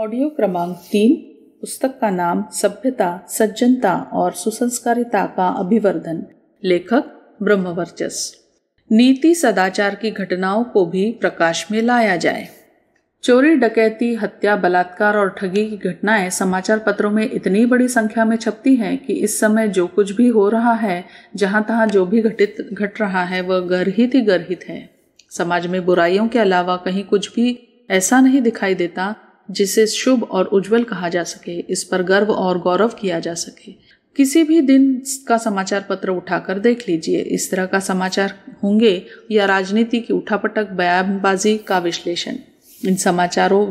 audio क्रमांक तीन पुस्तक का नाम सभ्यता सज्जनता और सुसंस्कारिता का अभिवर्धन लेखक ब्रह्मवर्चस नीति सदाचार की घटनाओं को भी प्रकाश में लाया जाए चोरी डकैती हत्या बलात्कार और ठगी की घटनाएं समाचार पत्रों में इतनी बड़ी संख्या में छपती हैं कि इस समय जो कुछ भी हो रहा है जहां तहां जो भी घटित घट रहा है वह गर्हित ही गर्हित है समाज में बुराइयों के अलावा कहीं कुछ भी ऐसा नहीं दिखाई देता जिसे शुभ और उज्जवल कहा जा सके इस पर गर्व और गौरव किया जा सके किसी भी दिन का समाचार पत्र उठाकर देख लीजिए इस तरह का समाचार होंगे या राजनीति की उठापटक बयानबाजी का विश्लेषण इन समाचारों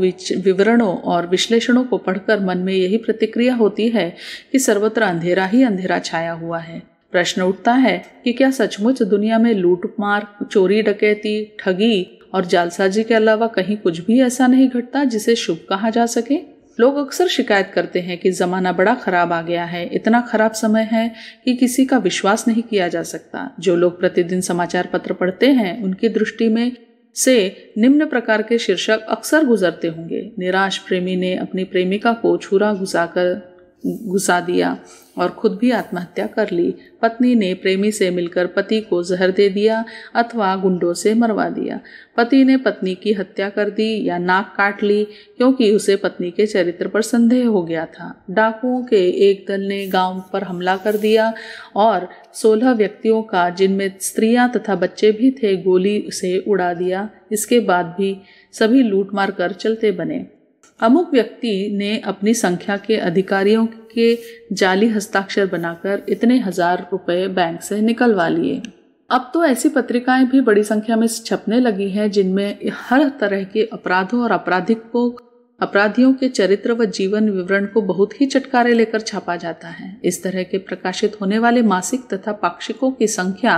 विवरणों और विश्लेषणों को पढ़कर मन में यही प्रतिक्रिया होती है कि सर्वत्र अंधेरा ही अंधेरा छाया हुआ है प्रश्न उठता है कि क्या सचमुच दुनिया में लूटमार चोरी डकैती ठगी और जालसाजी के अलावा कहीं कुछ भी ऐसा नहीं घटता जिसे शुभ कहा जा सके लोग अक्सर शिकायत करते हैं कि ज़माना बड़ा ख़राब आ गया है इतना ख़राब समय है कि किसी का विश्वास नहीं किया जा सकता जो लोग प्रतिदिन समाचार पत्र पढ़ते हैं उनकी दृष्टि में से निम्न प्रकार के शीर्षक अक्सर गुजरते होंगे निराश प्रेमी ने अपनी प्रेमिका को छुरा घुसाकर घुसा दिया और खुद भी आत्महत्या कर ली पत्नी ने प्रेमी से मिलकर पति को जहर दे दिया अथवा गुंडों से मरवा दिया पति ने पत्नी की हत्या कर दी या नाक काट ली क्योंकि उसे पत्नी के चरित्र पर संदेह हो गया था डाकुओं के एक दल ने गांव पर हमला कर दिया और सोलह व्यक्तियों का जिनमें स्त्रियां तथा बच्चे भी थे गोली से उड़ा दिया इसके बाद भी सभी लूट मार कर चलते बने अमुक व्यक्ति ने अपनी संख्या के अधिकारियों के जाली हस्ताक्षर बनाकर इतने हजार रुपए बैंक से निकलवा लिए अब तो ऐसी पत्रिकाएं भी बड़ी संख्या में छपने लगी हैं जिनमें हर तरह के अपराधों और अपराधिक को अपराधियों के चरित्र व जीवन विवरण को बहुत ही चटकारे लेकर छापा जाता है इस तरह के प्रकाशित होने वाले मासिक तथा पाक्षिकों की संख्या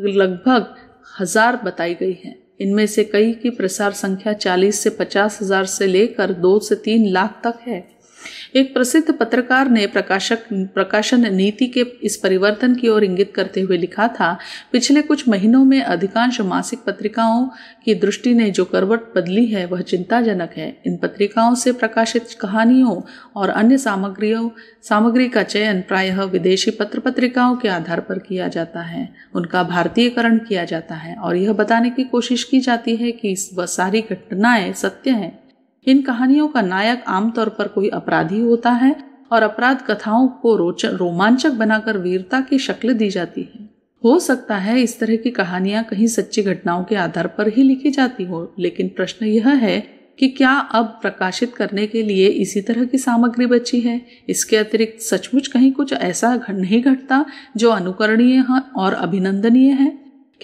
लगभग हजार बताई गई है इनमें से कई की प्रसार संख्या 40 से पचास हजार से लेकर दो से तीन लाख तक है एक प्रसिद्ध पत्रकार ने प्रकाशक प्रकाशन नीति के इस परिवर्तन की ओर इंगित करते हुए लिखा था पिछले कुछ महीनों में अधिकांश मासिक पत्रिकाओं की दृष्टि ने जो करवट बदली है वह चिंताजनक है इन पत्रिकाओं से प्रकाशित कहानियों और अन्य सामग्रियों सामग्री का चयन प्रायः विदेशी पत्र पत्रिकाओं के आधार पर किया जाता है उनका भारतीयकरण किया जाता है और यह बताने की कोशिश की जाती है कि वह सारी घटनाएं सत्य हैं इन कहानियों का नायक आमतौर पर कोई अपराधी होता है और अपराध कथाओं को रोच रोमांचक बनाकर वीरता की शक्ल दी जाती है हो सकता है इस तरह की कहानियां कहीं सच्ची घटनाओं के आधार पर ही लिखी जाती हो लेकिन प्रश्न यह है कि क्या अब प्रकाशित करने के लिए इसी तरह की सामग्री बची है इसके अतिरिक्त सचमुच कहीं कुछ ऐसा नहीं घटता जो अनुकरणीय और अभिनंदनीय है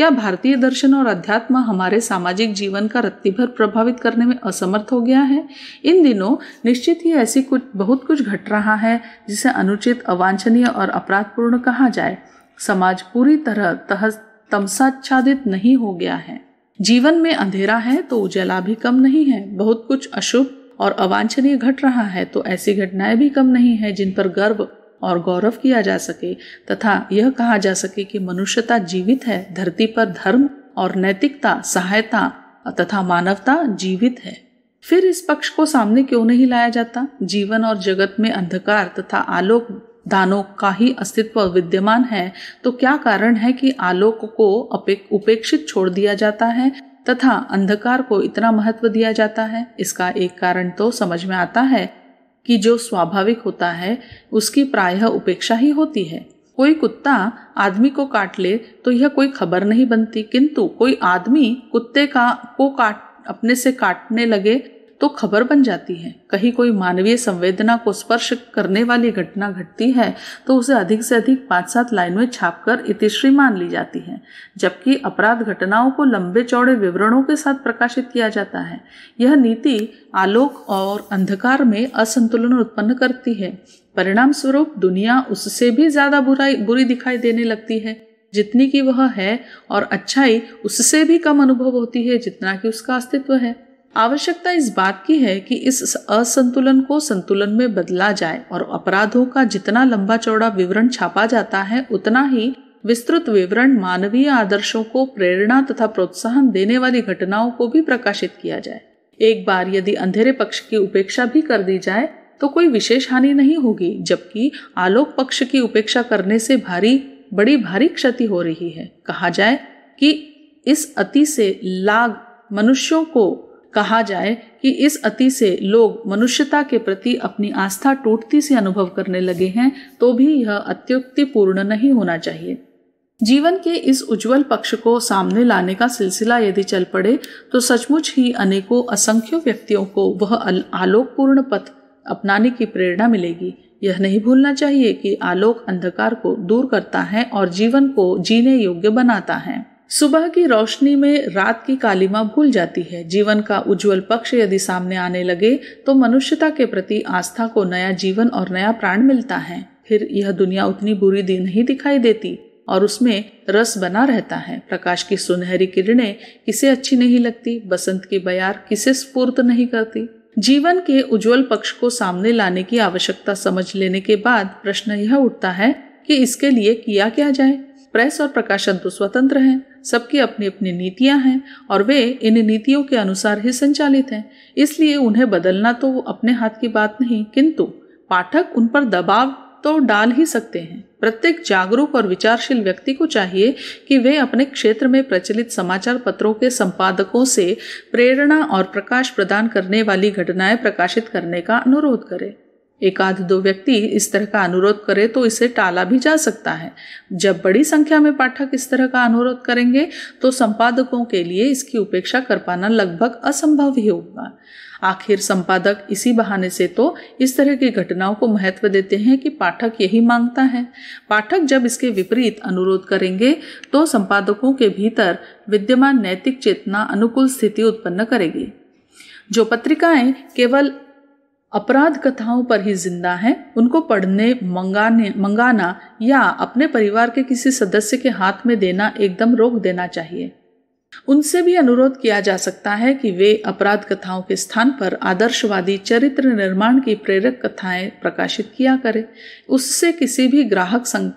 क्या भारतीय दर्शन और अध्यात्म हमारे सामाजिक जीवन का रत्ती भर प्रभावित करने में असमर्थ हो गया है इन दिनों निश्चित ही ऐसी कुछ बहुत कुछ घट रहा है जिसे अनुचित अवांछनीय और अपराधपूर्ण कहा जाए समाज पूरी तरह तहस तमसाच्छादित नहीं हो गया है जीवन में अंधेरा है तो उजाला भी कम नहीं है बहुत कुछ अशुभ और अवांछनीय घट रहा है तो ऐसी घटनाएं भी कम नहीं है जिन पर गर्व और गौरव किया जा सके तथा यह कहा जा सके कि मनुष्यता जीवित है धरती पर धर्म और नैतिकता सहायता तथा मानवता जीवित है फिर इस पक्ष को सामने क्यों नहीं लाया जाता जीवन और जगत में अंधकार तथा आलोक दानों का ही अस्तित्व विद्यमान है तो क्या कारण है कि आलोक को उपेक्षित छोड़ दिया जाता है तथा अंधकार को इतना महत्व दिया जाता है इसका एक कारण तो समझ में आता है कि जो स्वाभाविक होता है उसकी प्रायः उपेक्षा ही होती है कोई कुत्ता आदमी को काट ले तो यह कोई खबर नहीं बनती किंतु कोई आदमी कुत्ते का को काट अपने से काटने लगे तो खबर बन जाती है कहीं कोई मानवीय संवेदना को स्पर्श करने वाली घटना घटती है तो उसे अधिक से अधिक पांच सात लाइन में छाप कर इतिश्री मान ली जाती है जबकि अपराध घटनाओं को लंबे चौड़े विवरणों के साथ प्रकाशित किया जाता है यह नीति आलोक और अंधकार में असंतुलन उत्पन्न करती है परिणाम स्वरूप दुनिया उससे भी ज्यादा बुराई बुरी दिखाई देने लगती है जितनी की वह है और अच्छाई उससे भी कम अनुभव होती है जितना कि उसका अस्तित्व है आवश्यकता इस बात की है कि इस असंतुलन को संतुलन में बदला जाए और अपराधों का जितना लंबा चौड़ा विवरण छापा जाता है उतना ही विस्तृत विवरण मानवीय आदर्शों को प्रेरणा तथा प्रोत्साहन देने वाली घटनाओं को भी प्रकाशित किया जाए एक बार यदि अंधेरे पक्ष की उपेक्षा भी कर दी जाए तो कोई विशेष हानि नहीं होगी जबकि आलोक पक्ष की उपेक्षा करने से भारी बड़ी भारी क्षति हो रही है कहा जाए कि इस अति से लाग मनुष्यों को कहा जाए कि इस अति से लोग मनुष्यता के प्रति अपनी आस्था टूटती से अनुभव करने लगे हैं तो भी यह अत्युक्तिपूर्ण नहीं होना चाहिए जीवन के इस उज्जवल पक्ष को सामने लाने का सिलसिला यदि चल पड़े तो सचमुच ही अनेकों असंख्य व्यक्तियों को वह आलोकपूर्ण पथ अपनाने की प्रेरणा मिलेगी यह नहीं भूलना चाहिए कि आलोक अंधकार को दूर करता है और जीवन को जीने योग्य बनाता है सुबह की रोशनी में रात की कालिमा भूल जाती है जीवन का उज्जवल पक्ष यदि सामने आने लगे तो मनुष्यता के प्रति आस्था को नया जीवन और नया प्राण मिलता है फिर यह दुनिया उतनी बुरी दिन नहीं दिखाई देती और उसमें रस बना रहता है प्रकाश की सुनहरी किरणें किसे अच्छी नहीं लगती बसंत की बयार किसे स्फूर्त नहीं करती जीवन के उज्जवल पक्ष को सामने लाने की आवश्यकता समझ लेने के बाद प्रश्न यह उठता है कि इसके लिए किया क्या जाए प्रेस और प्रकाशन तो स्वतंत्र हैं सबकी अपनी अपनी नीतियां हैं और वे इन नीतियों के अनुसार ही संचालित हैं इसलिए उन्हें बदलना तो अपने हाथ की बात नहीं किंतु पाठक उन पर दबाव तो डाल ही सकते हैं प्रत्येक जागरूक और विचारशील व्यक्ति को चाहिए कि वे अपने क्षेत्र में प्रचलित समाचार पत्रों के संपादकों से प्रेरणा और प्रकाश प्रदान करने वाली घटनाएं प्रकाशित करने का अनुरोध करें एक आध दो व्यक्ति इस तरह का अनुरोध करे तो इसे टाला भी जा सकता है जब बड़ी संख्या में पाठक इस तरह का अनुरोध करेंगे तो संपादकों के लिए इसकी उपेक्षा कर पाना लगभग असंभव ही होगा आखिर संपादक इसी बहाने से तो इस तरह की घटनाओं को महत्व देते हैं कि पाठक यही मांगता है पाठक जब इसके विपरीत अनुरोध करेंगे तो संपादकों के भीतर विद्यमान नैतिक चेतना अनुकूल स्थिति उत्पन्न करेगी जो पत्रिकाएं केवल अपराध कथाओं पर ही जिंदा हैं उनको पढ़ने मंगाने मंगाना या अपने परिवार के किसी सदस्य के हाथ में देना एकदम रोक देना चाहिए उनसे भी अनुरोध किया जा सकता है कि वे अपराध कथाओं के स्थान पर आदर्शवादी चरित्र निर्माण की प्रेरक कथाएं प्रकाशित किया करें उससे किसी भी ग्राहक सं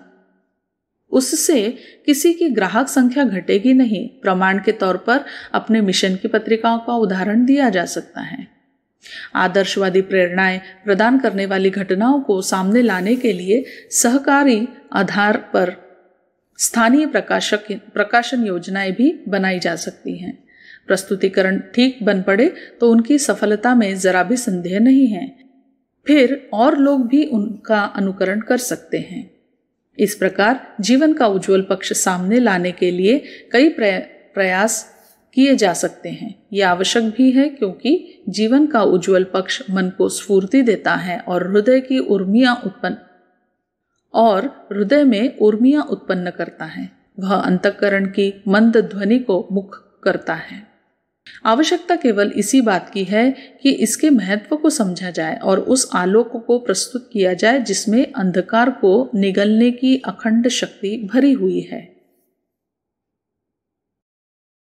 उससे किसी की ग्राहक संख्या घटेगी नहीं प्रमाण के तौर पर अपने मिशन की पत्रिकाओं का उदाहरण दिया जा सकता है आदर्शवादी प्रेरणाएं प्रदान करने वाली घटनाओं को सामने लाने के लिए सहकारी आधार पर स्थानीय प्रकाशक प्रकाशन योजनाएं भी बनाई जा सकती हैं प्रस्तुतिकरण ठीक बन पड़े तो उनकी सफलता में जरा भी संदेह नहीं है फिर और लोग भी उनका अनुकरण कर सकते हैं इस प्रकार जीवन का उज्जवल पक्ष सामने लाने के लिए कई प्रयास किए जा सकते हैं ये आवश्यक भी है क्योंकि जीवन का उज्जवल पक्ष मन को स्फूर्ति देता है और हृदय की उर्मियां उत्पन्न और हृदय में उर्मियां उत्पन्न करता है वह अंतकरण की मंद ध्वनि को मुख करता है आवश्यकता केवल इसी बात की है कि इसके महत्व को समझा जाए और उस आलोक को प्रस्तुत किया जाए जिसमें अंधकार को निगलने की अखंड शक्ति भरी हुई है